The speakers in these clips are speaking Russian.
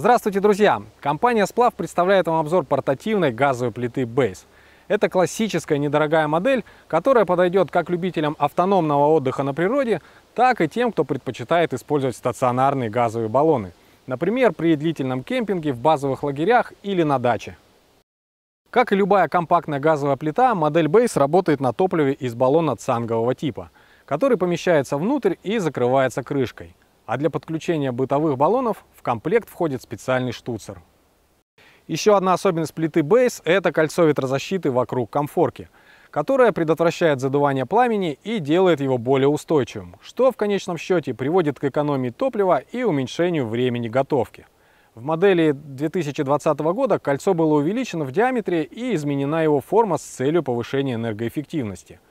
Здравствуйте, друзья! Компания Сплав представляет вам обзор портативной газовой плиты Base. Это классическая недорогая модель, которая подойдет как любителям автономного отдыха на природе, так и тем, кто предпочитает использовать стационарные газовые баллоны. Например, при длительном кемпинге, в базовых лагерях или на даче. Как и любая компактная газовая плита, модель Base работает на топливе из баллона цангового типа, который помещается внутрь и закрывается крышкой. А для подключения бытовых баллонов в комплект входит специальный штуцер. Еще одна особенность плиты Base – это кольцо ветрозащиты вокруг комфорки, которое предотвращает задувание пламени и делает его более устойчивым, что в конечном счете приводит к экономии топлива и уменьшению времени готовки. В модели 2020 года кольцо было увеличено в диаметре и изменена его форма с целью повышения энергоэффективности –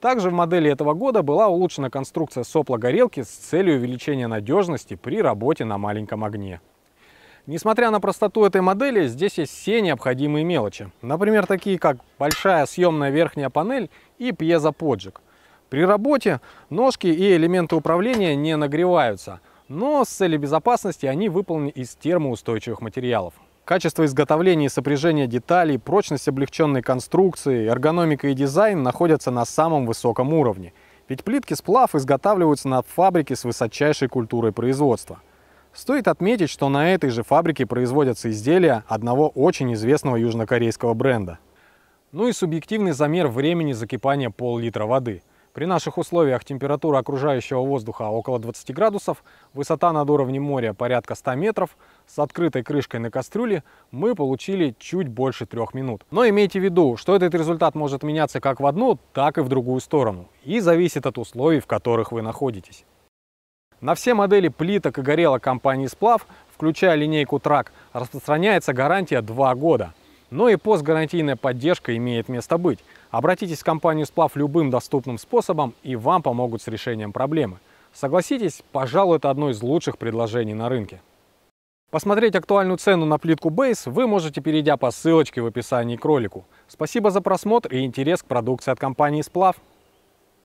также в модели этого года была улучшена конструкция сопла горелки с целью увеличения надежности при работе на маленьком огне. Несмотря на простоту этой модели, здесь есть все необходимые мелочи. Например, такие как большая съемная верхняя панель и пьезоподжиг. При работе ножки и элементы управления не нагреваются, но с целью безопасности они выполнены из термоустойчивых материалов. Качество изготовления и сопряжения деталей, прочность облегченной конструкции, эргономика и дизайн находятся на самом высоком уровне. Ведь плитки сплав изготавливаются на фабрике с высочайшей культурой производства. Стоит отметить, что на этой же фабрике производятся изделия одного очень известного южнокорейского бренда. Ну и субъективный замер времени закипания пол-литра воды – при наших условиях температура окружающего воздуха около 20 градусов, высота над уровнем моря порядка 100 метров, с открытой крышкой на кастрюле мы получили чуть больше трех минут. Но имейте в виду, что этот результат может меняться как в одну, так и в другую сторону и зависит от условий, в которых вы находитесь. На все модели плиток и горелок компании «Сплав», включая линейку «Трак», распространяется гарантия 2 года – но и постгарантийная поддержка имеет место быть. Обратитесь в компанию «Сплав» любым доступным способом, и вам помогут с решением проблемы. Согласитесь, пожалуй, это одно из лучших предложений на рынке. Посмотреть актуальную цену на плитку Base вы можете, перейдя по ссылочке в описании к ролику. Спасибо за просмотр и интерес к продукции от компании «Сплав».